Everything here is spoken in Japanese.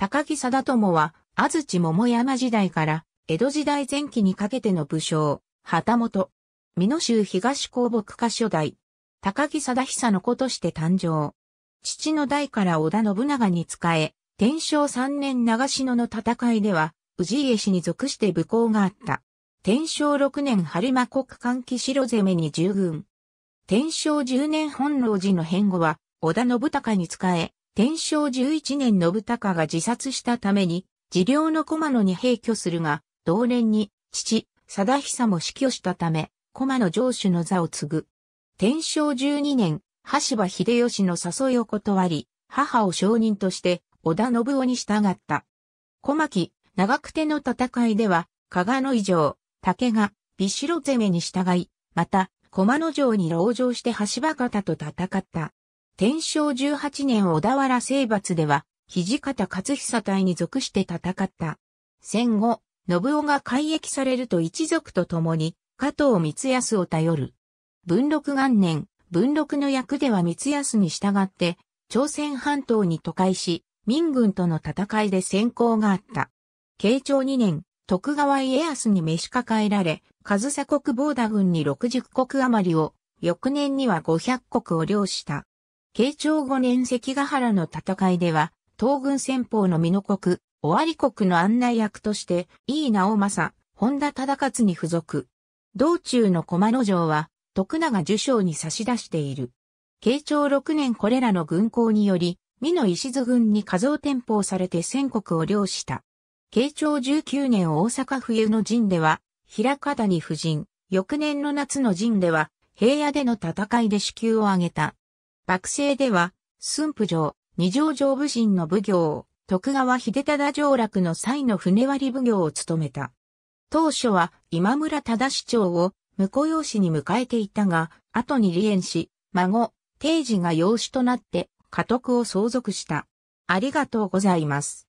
高木貞友は、安土桃山時代から、江戸時代前期にかけての武将、旗本、美濃州東公木家初代、高木貞久の子として誕生。父の代から織田信長に仕え、天正3年長篠の戦いでは、氏家氏に属して武功があった。天正6年春間国歓喜城攻めに従軍。天正10年本能寺の変後は、織田信孝に仕え、天正11年信孝が自殺したために、治療の駒野に閉居するが、同年に、父、貞久も死去したため、駒野城主の座を継ぐ。天正12年、橋場秀吉の誘いを断り、母を証人として、織田信夫に従った。小牧、長久手の戦いでは、加賀の以上、竹が、美城攻めに従い、また、駒野城に籠城して橋場方と戦った。天正18年小田原征伐では、土方勝久隊に属して戦った。戦後、信夫が改役されると一族と共に、加藤光康を頼る。文禄元年、文禄の役では光康に従って、朝鮮半島に都会し、民軍との戦いで先行があった。慶長2年、徳川家康に召し抱えられ、上総国防田軍に60国余りを、翌年には500国を領した。慶長5年関ヶ原の戦いでは、東軍先方の美濃国、尾張国の案内役として、井伊直政、本田忠勝に付属。道中の駒野城は、徳永受賞に差し出している。慶長6年これらの軍港により、美濃石津軍に仮想転封されて戦国を領した。慶長19年大阪冬の陣では、平方に夫人、翌年の夏の陣では、平野での戦いで支給を挙げた。幕政では、駿府城、二条城武神の奉行、徳川秀忠上洛の際の船割り奉行を務めた。当初は今村忠市長を婿養子に迎えていたが、後に離縁し、孫、定治が養子となって家督を相続した。ありがとうございます。